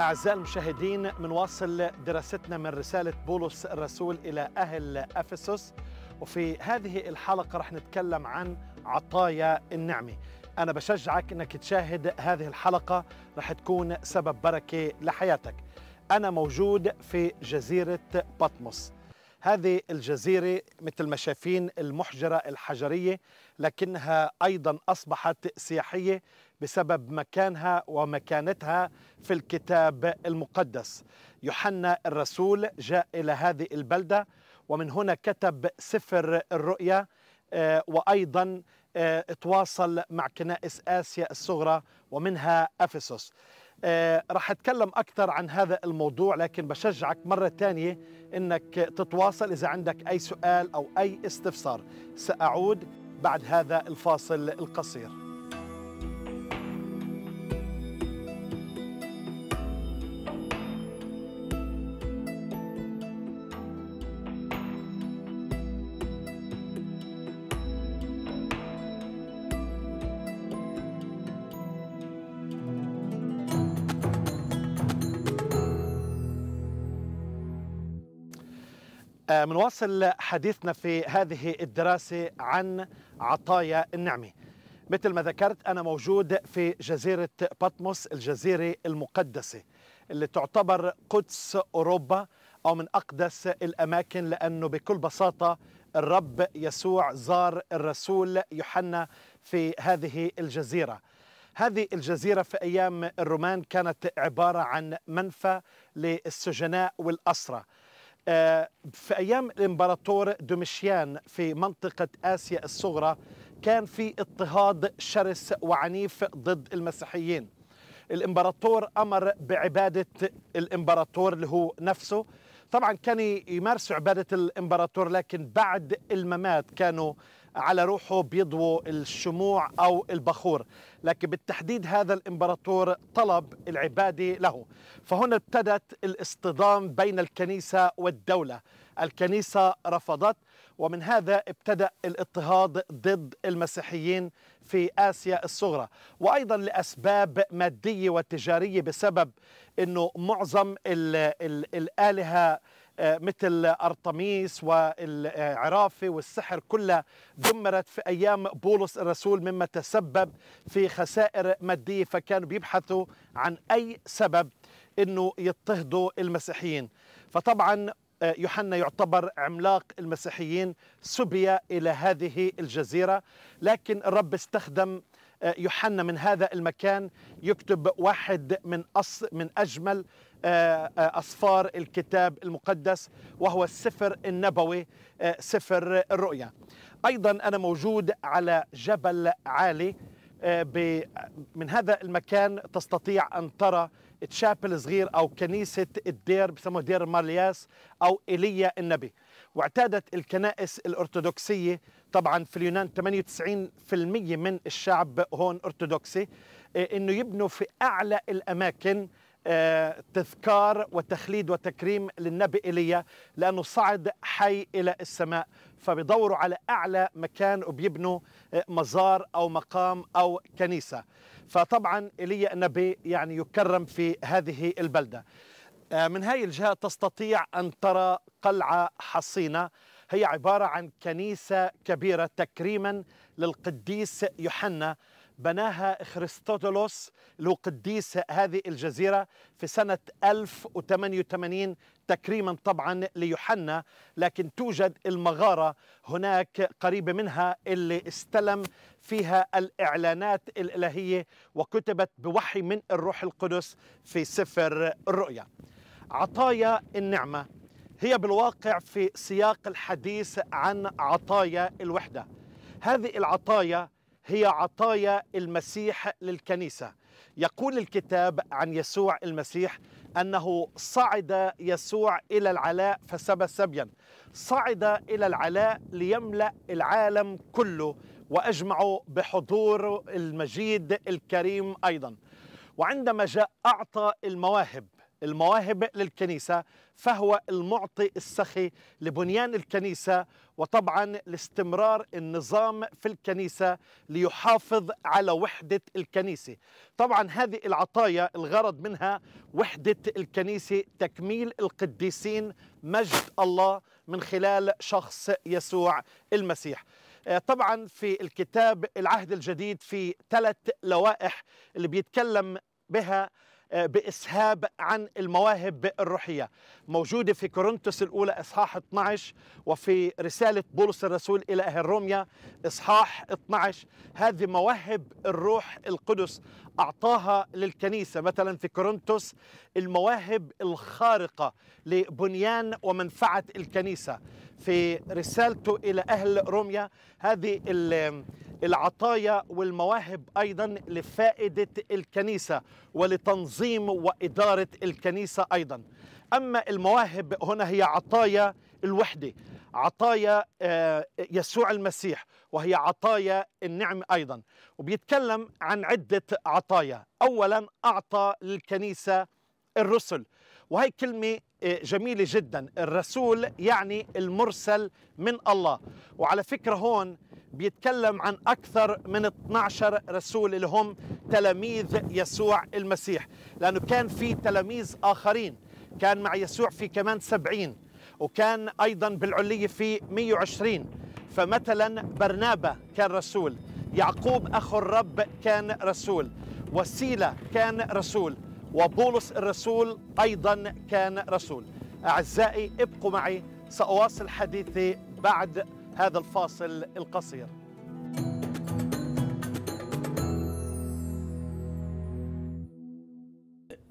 أعزائي المشاهدين منواصل دراستنا من رسالة بولس الرسول إلى أهل أفسس وفي هذه الحلقة رح نتكلم عن عطايا النعمة أنا بشجعك أنك تشاهد هذه الحلقة رح تكون سبب بركة لحياتك أنا موجود في جزيرة بطمس هذه الجزيرة مثل ما شايفين المحجرة الحجرية لكنها أيضا أصبحت سياحية بسبب مكانها ومكانتها في الكتاب المقدس يوحنا الرسول جاء إلى هذه البلدة ومن هنا كتب سفر الرؤيا آه، وأيضا آه، تواصل مع كنائس آسيا الصغرى ومنها أفسس آه، رح أتكلم أكثر عن هذا الموضوع لكن بشجعك مرة تانية أنك تتواصل إذا عندك أي سؤال أو أي استفسار سأعود بعد هذا الفاصل القصير آه، منواصل حديثنا في هذه الدراسة عن عطايا النعمة مثل ما ذكرت أنا موجود في جزيرة باتموس الجزيرة المقدسة اللي تعتبر قدس أوروبا أو من أقدس الأماكن لأنه بكل بساطة الرب يسوع زار الرسول يوحنا في هذه الجزيرة هذه الجزيرة في أيام الرومان كانت عبارة عن منفى للسجناء والأسرة آه، في أيام الإمبراطور دومشيان في منطقة آسيا الصغرى كان في اضطهاد شرس وعنيف ضد المسيحيين الإمبراطور أمر بعبادة الإمبراطور اللي هو نفسه طبعا كان يمارسوا عبادة الإمبراطور لكن بعد الممات كانوا على روحه بيضوا الشموع أو البخور لكن بالتحديد هذا الإمبراطور طلب العبادة له فهنا ابتدت الاصطدام بين الكنيسة والدولة الكنيسة رفضت ومن هذا ابتدأ الاضطهاد ضد المسيحيين في آسيا الصغرى وأيضا لأسباب مادية وتجارية بسبب أنه معظم ال ال الآلهة آه، مثل أرطميس والعرافة والسحر كلها دمرت في أيام بولس الرسول مما تسبب في خسائر مادية فكانوا بيبحثوا عن أي سبب أنه يضطهدوا المسيحيين فطبعا آه، يوحنا يعتبر عملاق المسيحيين سبي إلى هذه الجزيرة لكن الرب استخدم آه، يوحنا من هذا المكان يكتب واحد من أص من أجمل آه، آه، أصفار الكتاب المقدس وهو السفر النبوي آه، سفر الرؤيا أيضا أنا موجود على جبل عالي من هذا المكان تستطيع أن ترى تشابل صغير أو كنيسة الدير بسموه دير مارلياس أو إيليا النبي واعتادت الكنائس الأرثوذكسية طبعا في اليونان 98% من الشعب هون أرثوذكسي انه يبنوا في اعلى الاماكن آه، تذكار وتخليد وتكريم للنبي ايليا لانه صعد حي الى السماء فبيدوروا على اعلى مكان وبيبنوا آه، مزار او مقام او كنيسه فطبعا ايليا النبي يعني يكرم في هذه البلده آه، من هاي الجهه تستطيع ان ترى قلعه حصينه هي عباره عن كنيسه كبيره تكريما للقديس يوحنا بناها خريستودولوس اللي هو قديس هذه الجزيرة في سنة 1088 تكريما طبعا ليوحنا لكن توجد المغارة هناك قريبة منها اللي استلم فيها الإعلانات الإلهية وكتبت بوحي من الروح القدس في سفر الرؤيا عطايا النعمة هي بالواقع في سياق الحديث عن عطايا الوحدة هذه العطايا هي عطايا المسيح للكنيسه يقول الكتاب عن يسوع المسيح انه صعد يسوع الى العلاء فسبى سبيا صعد الى العلاء ليملا العالم كله واجمع بحضور المجيد الكريم ايضا وعندما جاء اعطى المواهب المواهب للكنيسه فهو المعطي السخي لبنيان الكنيسة وطبعا لاستمرار النظام في الكنيسة ليحافظ على وحدة الكنيسة طبعا هذه العطايا الغرض منها وحدة الكنيسة تكميل القديسين مجد الله من خلال شخص يسوع المسيح آه، طبعا في الكتاب العهد الجديد في ثلاث لوائح اللي بيتكلم بها آه، بإسهاب عن المواهب الروحية موجودة في كورنثوس الأولى إصحاح 12 وفي رسالة بولس الرسول إلى أهل روميا إصحاح 12 هذه مواهب الروح القدس أعطاها للكنيسة مثلا في كورنثوس المواهب الخارقة لبنيان ومنفعة الكنيسة في رسالته إلى أهل روميا هذه العطايا والمواهب أيضا لفائدة الكنيسة ولتنظيم وإدارة الكنيسة أيضا أما المواهب هنا هي عطايا الوحدة عطايا آه، يسوع المسيح وهي عطايا النعم أيضا وبيتكلم عن عدة عطايا أولا أعطى للكنيسة الرسل وهي كلمة آه، جميلة جدا الرسول يعني المرسل من الله وعلى فكرة هون بيتكلم عن أكثر من 12 رسول اللي هم تلاميذ يسوع المسيح لأنه كان في تلاميذ آخرين كان مع يسوع في كمان سبعين وكان أيضا بالعلية في 120 فمثلا برنابا كان رسول يعقوب أخو الرب كان رسول وسيلة كان رسول وبولس الرسول أيضا كان رسول أعزائي ابقوا معي سأواصل حديثي بعد هذا الفاصل القصير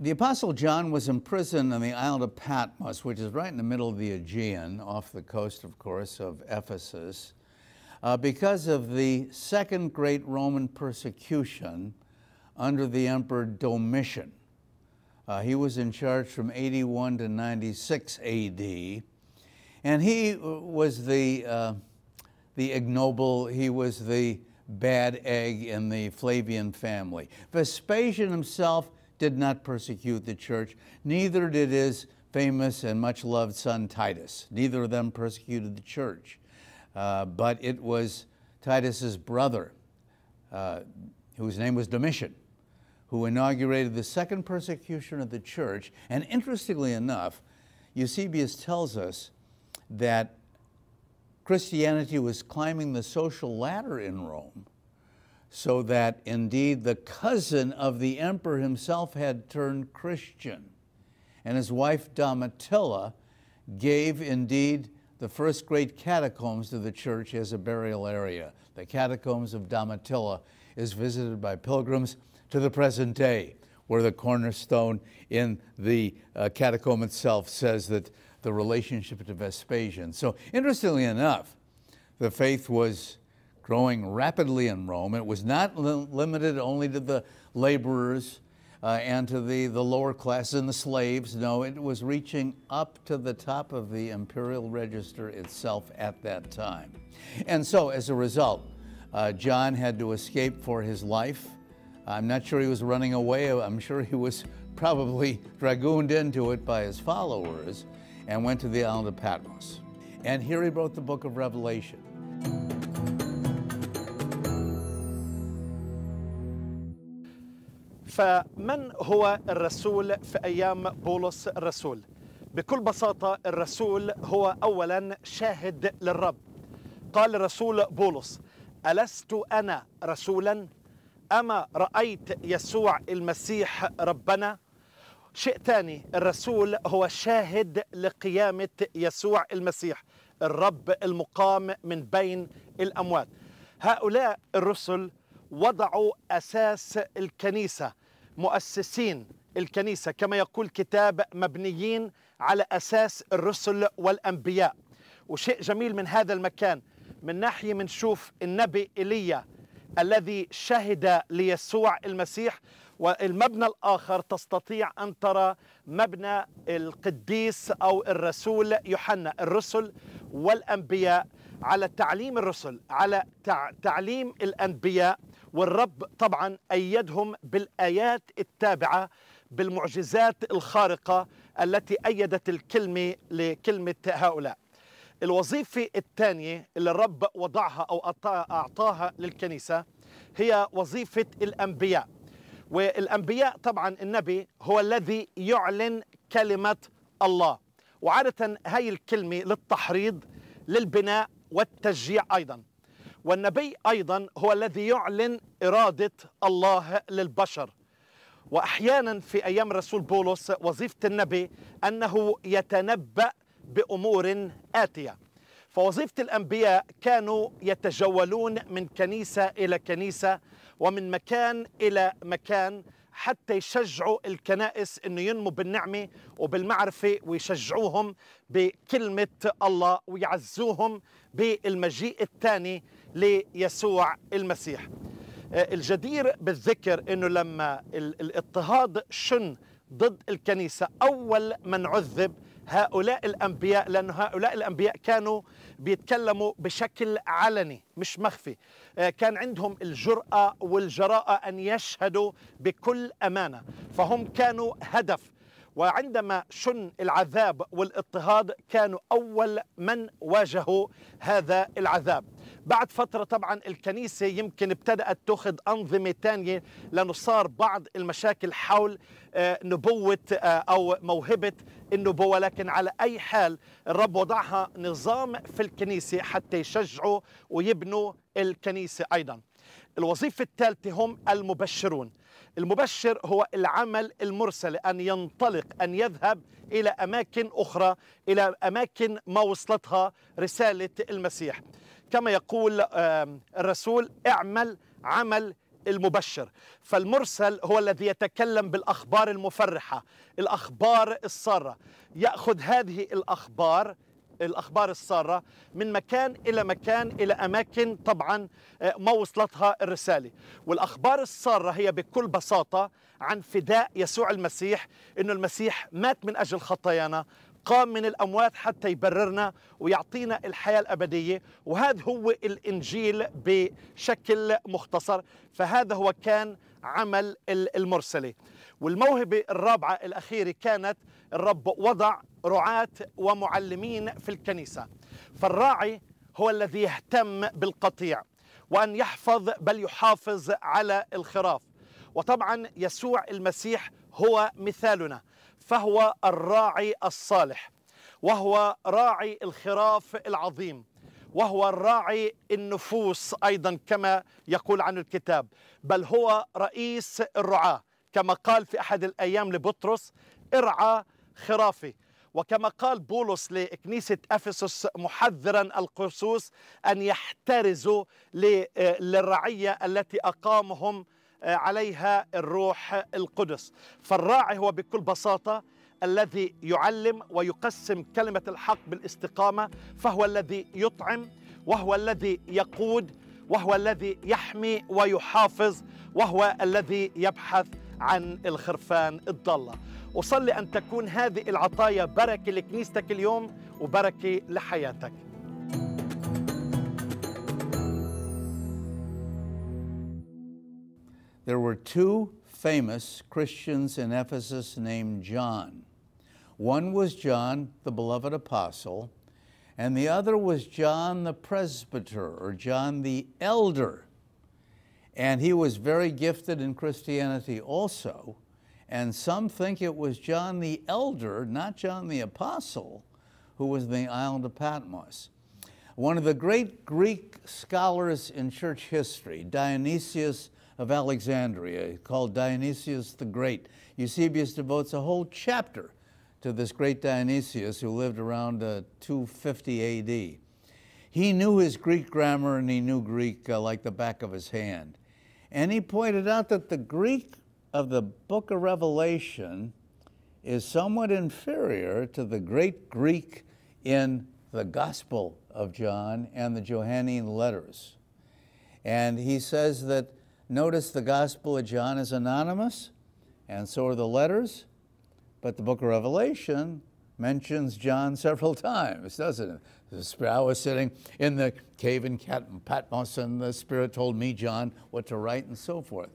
The Apostle John was imprisoned on the island of Patmos, which is right in the middle of the Aegean, off the coast, of course, of Ephesus, uh, because of the second great Roman persecution under the Emperor Domitian. Uh, he was in charge from 81 to 96 AD. And he uh, was the, uh, the ignoble, he was the bad egg in the Flavian family. Vespasian himself did not persecute the church, neither did his famous and much loved son Titus. Neither of them persecuted the church, uh, but it was Titus's brother, uh, whose name was Domitian, who inaugurated the second persecution of the church. And interestingly enough, Eusebius tells us that Christianity was climbing the social ladder in Rome, so that indeed the cousin of the emperor himself had turned Christian. And his wife Domitilla gave indeed the first great catacombs to the church as a burial area. The catacombs of Domitilla is visited by pilgrims to the present day, where the cornerstone in the uh, catacomb itself says that the relationship to Vespasian. So, interestingly enough, the faith was growing rapidly in Rome. It was not li limited only to the laborers uh, and to the, the lower class and the slaves. No, it was reaching up to the top of the imperial register itself at that time. And so, as a result, uh, John had to escape for his life I'm not sure he was running away. I'm sure he was probably dragooned into it by his followers and went to the island of Patmos. And here he wrote the book of Revelation. فمن هو الرسول في ايام بولس الرسول؟ بكل بساطه الرسول هو اولا شاهد للرب. قال الرسول بولس: الست انا رسولا؟ أما رأيت يسوع المسيح ربنا؟ شيء ثاني الرسول هو شاهد لقيامة يسوع المسيح الرب المقام من بين الأموات هؤلاء الرسل وضعوا أساس الكنيسة مؤسسين الكنيسة كما يقول كتاب مبنيين على أساس الرسل والأنبياء وشيء جميل من هذا المكان من ناحية منشوف النبي إيليا الذي شهد ليسوع المسيح والمبنى الآخر تستطيع أن ترى مبنى القديس أو الرسول يوحنا الرسل والأنبياء على تعليم الرسل على تعليم الأنبياء والرب طبعا أيدهم بالآيات التابعة بالمعجزات الخارقة التي أيدت الكلمة لكلمة هؤلاء الوظيفة الثانية اللي الرب وضعها أو أعطاها للكنيسة هي وظيفة الأنبياء والأنبياء طبعا النبي هو الذي يعلن كلمة الله وعادة هاي الكلمة للتحريض للبناء والتشجيع أيضا والنبي أيضا هو الذي يعلن إرادة الله للبشر وأحيانا في أيام رسول بولس وظيفة النبي أنه يتنبأ بأمور آتية فوظيفة الأنبياء كانوا يتجولون من كنيسة إلى كنيسة ومن مكان إلى مكان حتى يشجعوا الكنائس انه ينموا بالنعمه وبالمعرفه ويشجعوهم بكلمه الله ويعزوهم بالمجيء الثاني ليسوع المسيح. آه، الجدير بالذكر انه لما الاضطهاد شن ضد الكنيسه اول من عذب هؤلاء الأنبياء لأن هؤلاء الأنبياء كانوا بيتكلموا بشكل علني مش مخفي آه، كان عندهم الجرأة والجراءة أن يشهدوا بكل أمانة فهم كانوا هدف وعندما شن العذاب والاضطهاد كانوا أول من واجهوا هذا العذاب بعد فترة طبعا الكنيسة يمكن ابتدأت تأخذ أنظمة تانية لأنه صار بعض المشاكل حول آه، نبوة آه، أو موهبة النبوة لكن على أي حال الرب وضعها نظام في الكنيسة حتى يشجعوا ويبنوا الكنيسة أيضا الوظيفة الثالثة هم المبشرون المبشر هو العمل المرسل أن ينطلق أن يذهب إلى أماكن أخرى إلى أماكن ما وصلتها رسالة المسيح كما يقول الرسول اعمل عمل المبشر فالمرسل هو الذي يتكلم بالاخبار المفرحه الاخبار الساره ياخذ هذه الاخبار الاخبار الساره من مكان الى مكان الى اماكن طبعا آه، ما وصلتها الرساله والاخبار الساره هي بكل بساطه عن فداء يسوع المسيح انه المسيح مات من اجل خطايانا قام من الأموات حتى يبررنا ويعطينا الحياة الأبدية وهذا هو الإنجيل بشكل مختصر فهذا هو كان عمل المرسلة والموهبة الرابعة الأخيرة كانت الرب وضع رعاة ومعلمين في الكنيسة فالراعي هو الذي يهتم بالقطيع وأن يحفظ بل يحافظ على الخراف وطبعا يسوع المسيح هو مثالنا فهو الراعي الصالح وهو راعي الخراف العظيم وهو الراعي النفوس أيضا كما يقول عن الكتاب بل هو رئيس الرعاة كما قال في أحد الأيام لبطرس ارعى خرافي وكما قال بولس لكنيسة أفسس محذرا القصوص أن يحترزوا للرعية التي أقامهم آه، عليها الروح القدس فالراعي هو بكل بساطة الذي يعلم ويقسم كلمة الحق بالاستقامة فهو الذي يطعم وهو الذي يقود وهو الذي يحمي ويحافظ وهو الذي يبحث عن الخرفان الضالة أصلي أن تكون هذه العطايا بركة لكنيستك اليوم وبركة لحياتك There were two famous Christians in Ephesus named John. One was John, the beloved apostle, and the other was John the presbyter, or John the elder. And he was very gifted in Christianity also. And some think it was John the elder, not John the apostle, who was in the island of Patmos. One of the great Greek scholars in church history, Dionysius of Alexandria called Dionysius the Great. Eusebius devotes a whole chapter to this great Dionysius who lived around uh, 250 AD. He knew his Greek grammar and he knew Greek uh, like the back of his hand. And he pointed out that the Greek of the book of Revelation is somewhat inferior to the great Greek in the Gospel of John and the Johannine letters. And he says that Notice the Gospel of John is anonymous, and so are the letters, but the book of Revelation mentions John several times, doesn't it? The Spirit was sitting in the cave in Patmos, and the Spirit told me, John, what to write and so forth.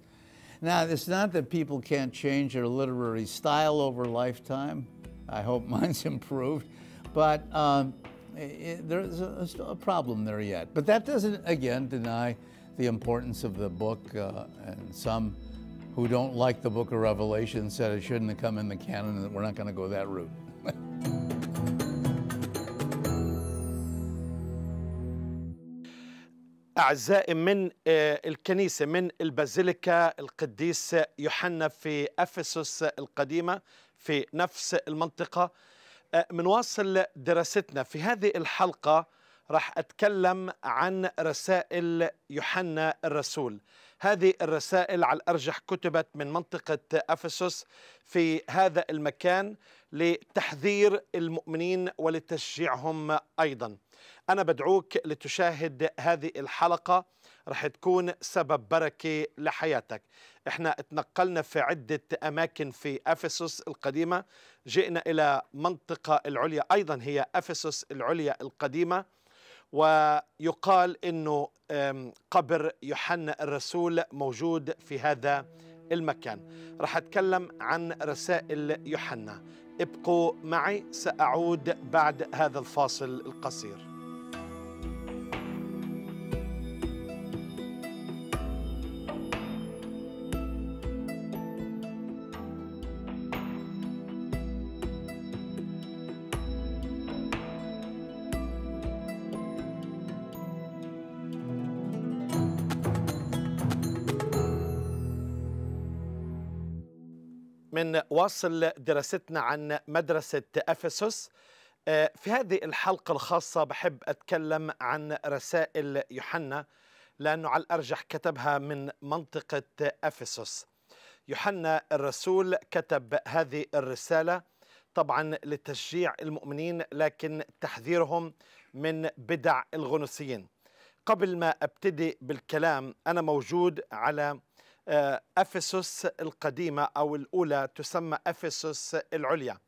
Now, it's not that people can't change their literary style over lifetime. I hope mine's improved. But um, it, there's a, a problem there yet. But that doesn't, again, deny the importance of the book, uh, and some who don't like the book of Revelation said it shouldn't have come in the canon, and we're not going to go that route. أعزائي من الكنيسة من البازيليكا القديس يوحنا في أفسس القديمة في نفس المنطقة منواصل دراستنا في هذه الحلقة راح أتكلم عن رسائل يوحنا الرسول هذه الرسائل على الأرجح كتبت من منطقة أفسس في هذا المكان لتحذير المؤمنين ولتشجيعهم أيضا أنا بدعوك لتشاهد هذه الحلقة رح تكون سبب بركة لحياتك احنا اتنقلنا في عدة أماكن في أفسس القديمة جئنا إلى منطقة العليا أيضا هي أفسس العليا القديمة ويقال انه قبر يوحنا الرسول موجود في هذا المكان راح اتكلم عن رسائل يوحنا ابقوا معي ساعود بعد هذا الفاصل القصير من واصل دراستنا عن مدرسة أفسس آه، في هذه الحلقة الخاصة بحب أتكلم عن رسائل يوحنا لأنه على الأرجح كتبها من منطقة أفسس يوحنا الرسول كتب هذه الرسالة طبعا لتشجيع المؤمنين لكن تحذيرهم من بدع الغنوصيين قبل ما أبتدي بالكلام أنا موجود على آه، أفسس القديمة أو الأولى تسمى أفسس العليا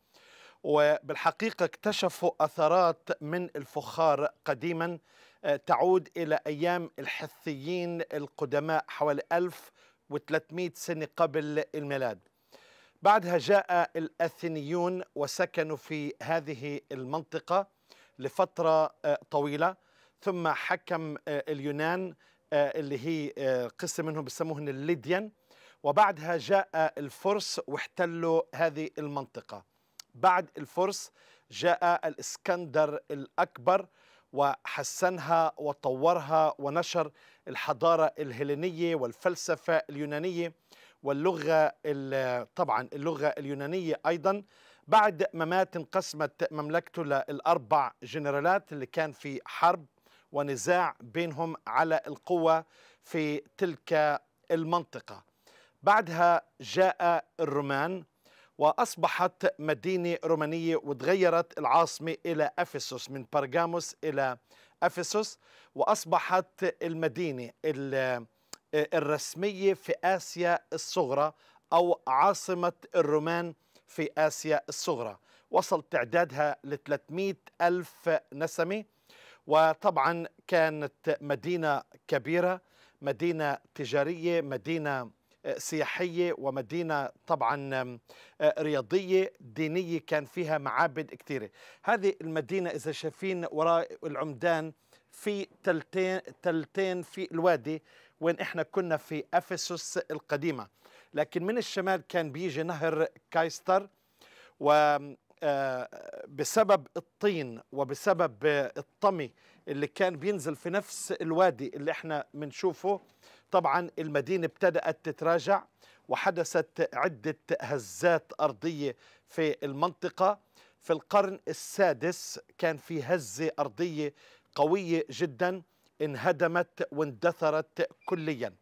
وبالحقيقة اكتشفوا أثرات من الفخار قديما آه، تعود إلى أيام الحثيين القدماء حوالي 1300 سنة قبل الميلاد بعدها جاء الأثينيون وسكنوا في هذه المنطقة لفترة آه، طويلة ثم حكم اليونان آه، اللي هي آه، قسم منهم بسموهن الليديان وبعدها جاء الفرس واحتلوا هذه المنطقة بعد الفرس جاء الإسكندر الأكبر وحسنها وطورها ونشر الحضارة الهلينية والفلسفة اليونانية واللغة طبعا اللغة اليونانية أيضا بعد ما مات انقسمت مملكته للأربع جنرالات اللي كان في حرب ونزاع بينهم على القوة في تلك المنطقة بعدها جاء الرومان وأصبحت مدينة رومانية وتغيرت العاصمة إلى أفسوس من برغاموس إلى أفسوس وأصبحت المدينة الرسمية في آسيا الصغرى أو عاصمة الرومان في آسيا الصغرى وصل تعدادها ل 300 ألف نسمة وطبعا كانت مدينة كبيرة مدينة تجارية مدينة آه، سياحية ومدينة طبعا آه، رياضية دينية كان فيها معابد كثيرة هذه المدينة إذا شايفين وراء العمدان في تلتين, تلتين في الوادي وين احنا كنا في افسس القديمه لكن من الشمال كان بيجي نهر كايستر و آه، بسبب الطين وبسبب الطمي اللي كان بينزل في نفس الوادي اللي احنا بنشوفه طبعا المدينة ابتدأت تتراجع وحدثت عدة هزات أرضية في المنطقة في القرن السادس كان في هزة أرضية قوية جدا انهدمت واندثرت كلياً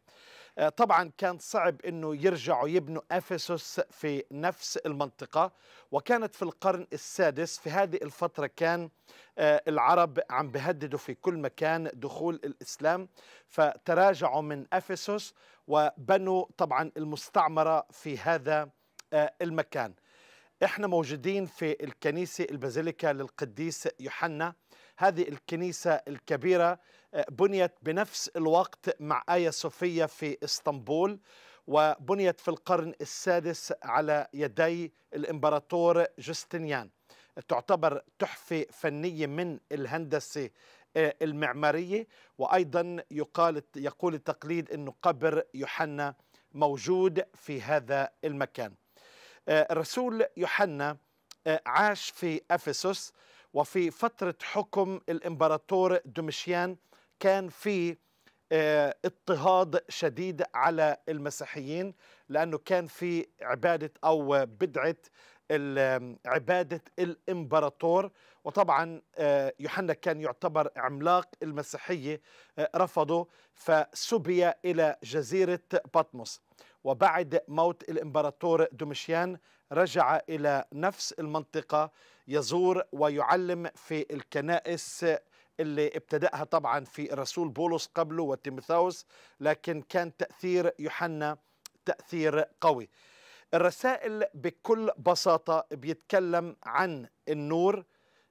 آه، طبعا كان صعب انه يرجعوا يبنوا افسس في نفس المنطقه وكانت في القرن السادس في هذه الفتره كان آه، العرب عم بهددوا في كل مكان دخول الاسلام فتراجعوا من افسس وبنوا طبعا المستعمره في هذا آه، المكان احنا موجودين في الكنيسه البازيليكا للقديس يوحنا هذه الكنيسة الكبيرة آه، بنيت بنفس الوقت مع آية صوفية في اسطنبول وبنيت في القرن السادس على يدي الإمبراطور جستنيان تعتبر تحفة فنية من الهندسة آه، المعمارية وأيضا يقال يقول التقليد أن قبر يوحنا موجود في هذا المكان الرسول آه، يوحنا عاش في أفسس وفي فترة حكم الإمبراطور دومشيان كان في آه، اضطهاد شديد على المسيحيين لأنه كان في عبادة أو بدعة عبادة الإمبراطور وطبعا آه، يوحنا كان يعتبر عملاق المسيحية آه، رفضه فسبي إلى جزيرة بطمس وبعد موت الإمبراطور دومشيان رجع إلى نفس المنطقة يزور ويعلم في الكنائس اللي ابتدأها طبعا في الرسول بولس قبله وتيموثاوس لكن كان تأثير يوحنا تأثير قوي الرسائل بكل بساطة بيتكلم عن النور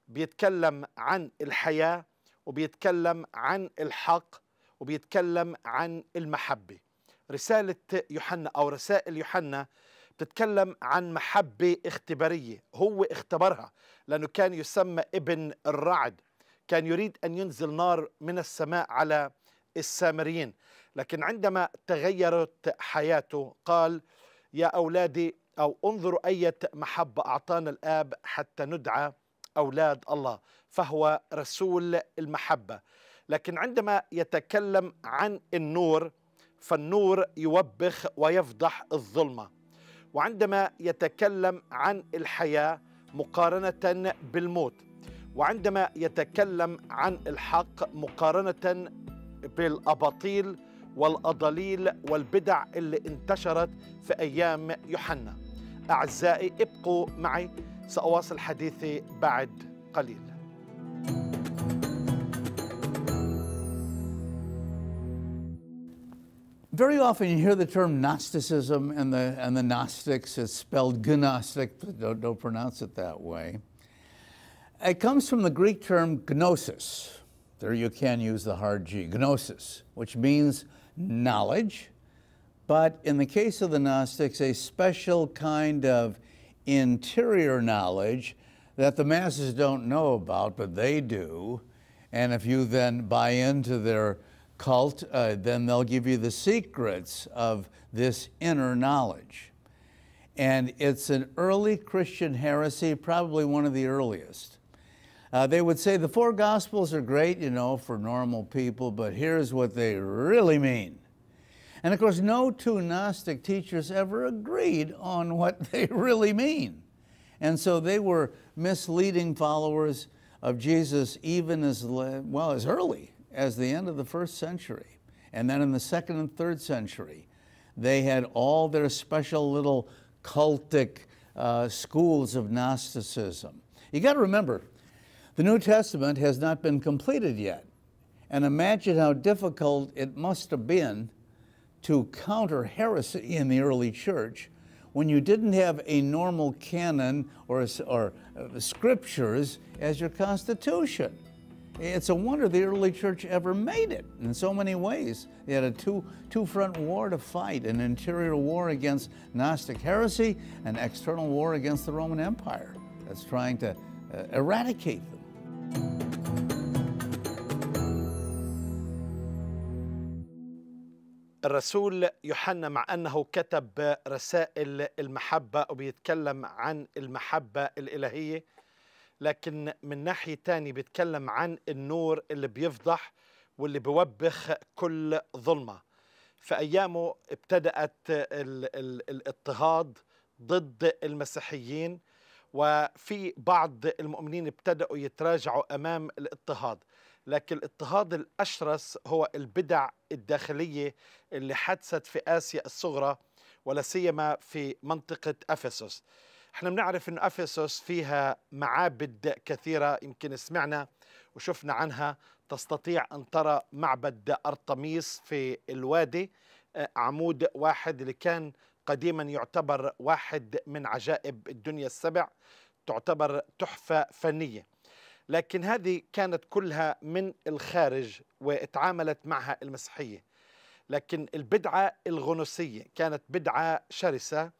بيتكلم عن الحياة وبيتكلم عن الحق وبيتكلم عن المحبة رسالة يوحنا أو رسائل يوحنا بتتكلم عن محبة اختبارية هو اختبرها لأنه كان يسمى ابن الرعد كان يريد أن ينزل نار من السماء على السامريين لكن عندما تغيرت حياته قال يا أولادي أو انظروا أية محبة أعطانا الآب حتى ندعى أولاد الله فهو رسول المحبة لكن عندما يتكلم عن النور فالنور يوبخ ويفضح الظلمه وعندما يتكلم عن الحياه مقارنه بالموت وعندما يتكلم عن الحق مقارنه بالاباطيل والاضاليل والبدع اللي انتشرت في ايام يوحنا اعزائي ابقوا معي ساواصل حديثي بعد قليل Very often you hear the term Gnosticism and the, and the Gnostics. It's spelled gnostic, but don't, don't pronounce it that way. It comes from the Greek term gnosis. There you can use the hard G, gnosis, which means knowledge. But in the case of the Gnostics, a special kind of interior knowledge that the masses don't know about, but they do. And if you then buy into their cult, uh, then they'll give you the secrets of this inner knowledge. And it's an early Christian heresy, probably one of the earliest. Uh, they would say the four gospels are great, you know, for normal people, but here's what they really mean. And of course, no two Gnostic teachers ever agreed on what they really mean. And so they were misleading followers of Jesus even as well as early as the end of the first century. And then in the second and third century, they had all their special little cultic uh, schools of Gnosticism. You got to remember, the New Testament has not been completed yet. And imagine how difficult it must have been to counter heresy in the early church when you didn't have a normal canon or, or uh, scriptures as your constitution. It's a wonder the early church ever made it in so many ways. They had a two, two front war to fight an interior war against Gnostic heresy, an external war against the Roman Empire that's trying to uh, eradicate them. الرسول يوحنا مع انه كتب رسائل المحبه وبيتكلم عن المحبه الالهيه لكن من ناحية تاني بيتكلم عن النور اللي بيفضح واللي بيوبخ كل ظلمة في أيامه ابتدأت الاضطهاد ضد المسيحيين وفي بعض المؤمنين ابتدأوا يتراجعوا أمام الاضطهاد لكن الاضطهاد الأشرس هو البدع الداخلية اللي حدثت في آسيا الصغرى ولا سيما في منطقة أفسوس احنا بنعرف ان افسس فيها معابد كثيره يمكن سمعنا وشفنا عنها تستطيع ان ترى معبد ارطميس في الوادي آه، عمود واحد اللي كان قديما يعتبر واحد من عجائب الدنيا السبع تعتبر تحفه فنيه لكن هذه كانت كلها من الخارج واتعاملت معها المسيحيه لكن البدعه الغنوصيه كانت بدعه شرسه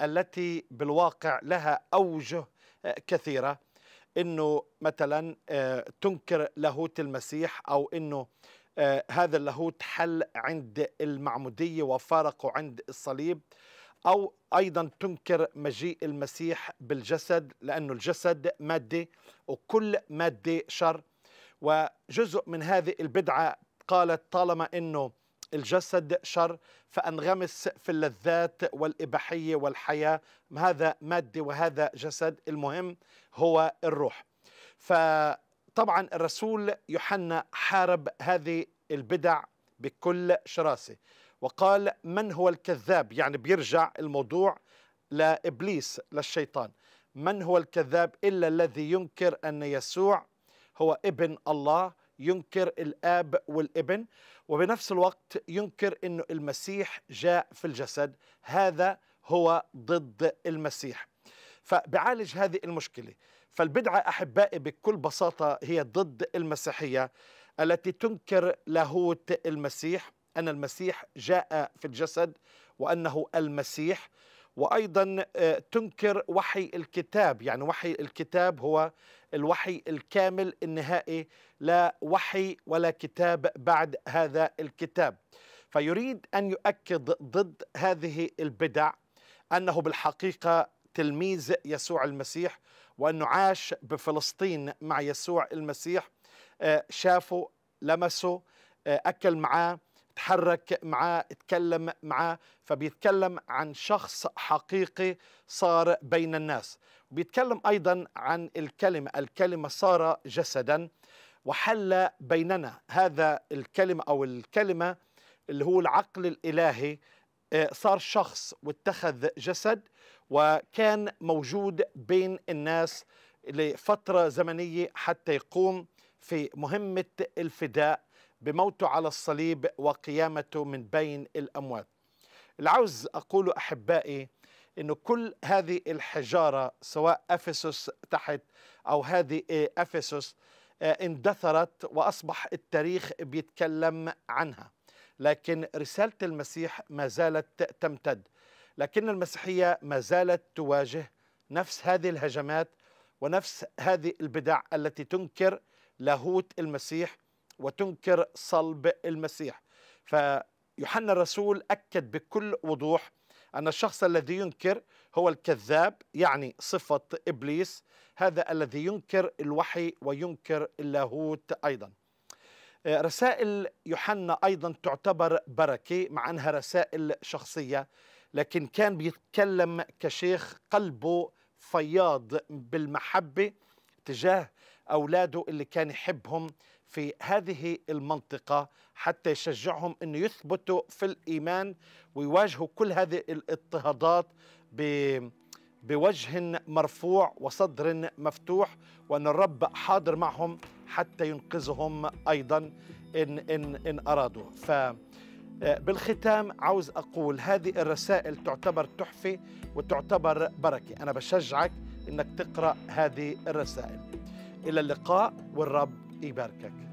التي بالواقع لها أوجه آه، كثيرة أنه مثلا آه، تنكر لاهوت المسيح أو أنه آه، هذا اللاهوت حل عند المعمودية وفارقه عند الصليب أو أيضا تنكر مجيء المسيح بالجسد لأنه الجسد مادة وكل مادة شر وجزء من هذه البدعة قالت طالما أنه الجسد شر فأنغمس في اللذات والإباحية والحياة هذا مادي وهذا جسد المهم هو الروح فطبعا الرسول يوحنا حارب هذه البدع بكل شراسة وقال من هو الكذاب يعني بيرجع الموضوع لإبليس للشيطان من هو الكذاب إلا الذي ينكر أن يسوع هو ابن الله ينكر الآب والابن وبنفس الوقت ينكر أن المسيح جاء في الجسد هذا هو ضد المسيح فبعالج هذه المشكلة فالبدعة أحبائي بكل بساطة هي ضد المسيحية التي تنكر لاهوت المسيح أن المسيح جاء في الجسد وأنه المسيح وايضا آه، تنكر وحي الكتاب يعني وحي الكتاب هو الوحي الكامل النهائي لا وحي ولا كتاب بعد هذا الكتاب فيريد ان يؤكد ضد هذه البدع انه بالحقيقه تلميذ يسوع المسيح وانه عاش بفلسطين مع يسوع المسيح آه، شافه لمسه آه، اكل معاه تحرك معاه تكلم معاه فبيتكلم عن شخص حقيقي صار بين الناس بيتكلم أيضا عن الكلمة الكلمة صار جسدا وحل بيننا هذا الكلمة أو الكلمة اللي هو العقل الإلهي آه، صار شخص واتخذ جسد وكان موجود بين الناس لفترة زمنية حتى يقوم في مهمة الفداء بموته على الصليب وقيامته من بين الأموات العوز أقول أحبائي أنه كل هذه الحجارة سواء أفسس تحت أو هذه أفسس آه، اندثرت وأصبح التاريخ بيتكلم عنها لكن رسالة المسيح ما زالت تمتد لكن المسيحية ما زالت تواجه نفس هذه الهجمات ونفس هذه البدع التي تنكر لاهوت المسيح وتنكر صلب المسيح فيوحنا الرسول أكد بكل وضوح أن الشخص الذي ينكر هو الكذاب يعني صفة إبليس هذا الذي ينكر الوحي وينكر اللاهوت أيضا آه، رسائل يوحنا أيضا تعتبر بركة مع أنها رسائل شخصية لكن كان بيتكلم كشيخ قلبه فياض بالمحبة تجاه أولاده اللي كان يحبهم في هذه المنطقة حتى يشجعهم أن يثبتوا في الإيمان ويواجهوا كل هذه الاضطهادات بوجه مرفوع وصدر مفتوح وأن الرب حاضر معهم حتى ينقذهم أيضا إن, إن, إن أرادوا ف بالختام عاوز أقول هذه الرسائل تعتبر تحفة وتعتبر بركة أنا بشجعك أنك تقرأ هذه الرسائل إلى اللقاء والرب يباركك